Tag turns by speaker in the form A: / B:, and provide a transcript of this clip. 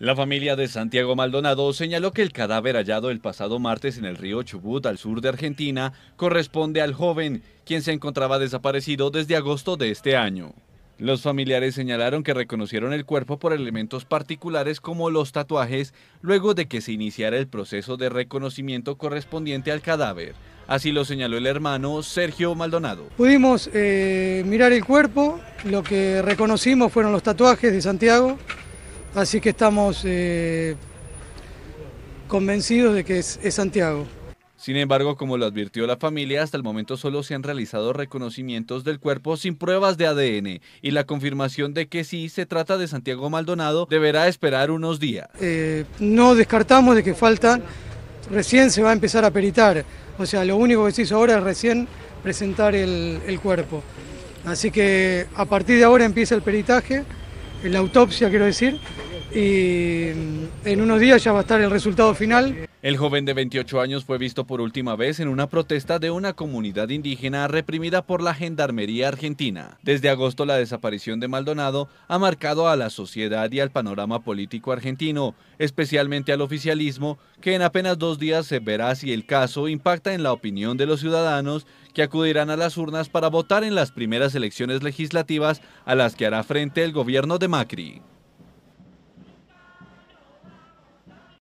A: La familia de Santiago Maldonado señaló que el cadáver hallado el pasado martes en el río Chubut, al sur de Argentina, corresponde al joven, quien se encontraba desaparecido desde agosto de este año. Los familiares señalaron que reconocieron el cuerpo por elementos particulares como los tatuajes, luego de que se iniciara el proceso de reconocimiento correspondiente al cadáver. Así lo señaló el hermano Sergio Maldonado.
B: Pudimos eh, mirar el cuerpo, lo que reconocimos fueron los tatuajes de Santiago, Así que estamos eh, convencidos de que es,
A: Santiago. Sin embargo, como lo advirtió la familia, hasta el momento solo se han realizado reconocimientos del cuerpo sin pruebas de ADN y la confirmación de que sí se trata de Santiago Maldonado deberá esperar unos días. Eh,
B: no descartamos de que faltan, recién se va a empezar a peritar, o sea, lo único que se hizo ahora es recién presentar el, el cuerpo. Así que a partir de ahora empieza el peritaje, la autopsia quiero decir, y en unos días ya va a estar el resultado final.
A: El joven de 28 años fue visto por última vez en una protesta de una comunidad indígena reprimida por la Gendarmería Argentina. Desde agosto la desaparición de Maldonado ha marcado a la sociedad y al panorama político argentino, especialmente al oficialismo, que en apenas dos días se verá si el caso impacta en la opinión de los ciudadanos que acudirán a las urnas para votar en las primeras elecciones legislativas a las que hará frente el gobierno de Macri.